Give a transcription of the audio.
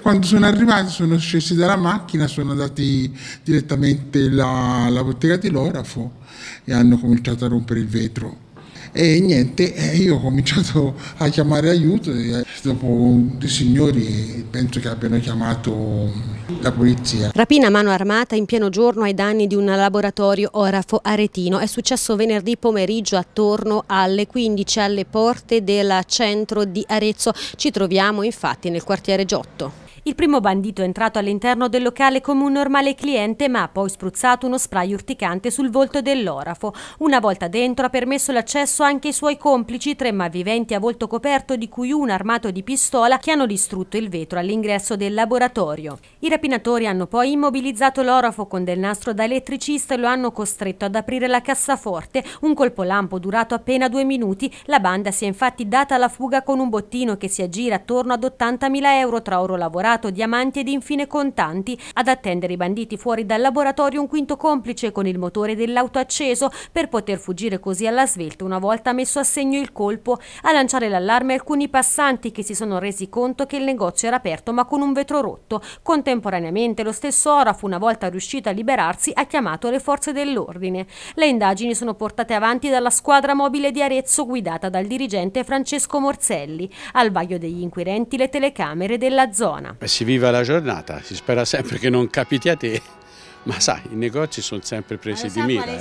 Quando sono arrivati sono scesi dalla macchina, sono andati direttamente alla, bottega di Lorafo e hanno cominciato a rompere il vetro. E niente, io ho cominciato a chiamare aiuto e eh, dopo due signori penso che abbiano chiamato mm, la polizia. Rapina a mano armata in pieno giorno ai danni di un laboratorio orafo aretino. È successo venerdì pomeriggio attorno alle 15 alle porte del centro di Arezzo. Ci troviamo infatti nel quartiere Giotto. Il primo bandito è entrato all'interno del locale come un normale cliente ma ha poi spruzzato uno spray urticante sul volto dell'orafo. Una volta dentro ha permesso l'accesso anche ai suoi complici, tre malviventi a volto coperto di cui uno armato di pistola che hanno distrutto il vetro all'ingresso del laboratorio. I rapinatori hanno poi immobilizzato l'orafo con del nastro da elettricista e lo hanno costretto ad aprire la cassaforte. Un colpo lampo durato appena due minuti. La banda si è infatti data alla fuga con un bottino che si aggira attorno ad 80.000 euro tra oro lavorato dorato, diamanti ed infine contanti. Ad attendere i banditi fuori dal laboratorio un quinto complice con il motore dell'auto acceso per poter fuggire così alla svelta una volta messo a segno il colpo. A lanciare l'allarme alcuni passanti che si sono resi conto che il negozio era aperto ma con un vetro rotto. Contemporaneamente lo stesso Oraf, una volta riuscito a liberarsi, ha chiamato le forze dell'ordine. Le indagini sono portate avanti dalla squadra mobile di Arezzo guidata dal dirigente Francesco Morselli. Al vaglio degli inquirenti le telecamere della zona si vive la giornata, si spera sempre che non capiti a te, ma sai, i negozi sono sempre presi di mira.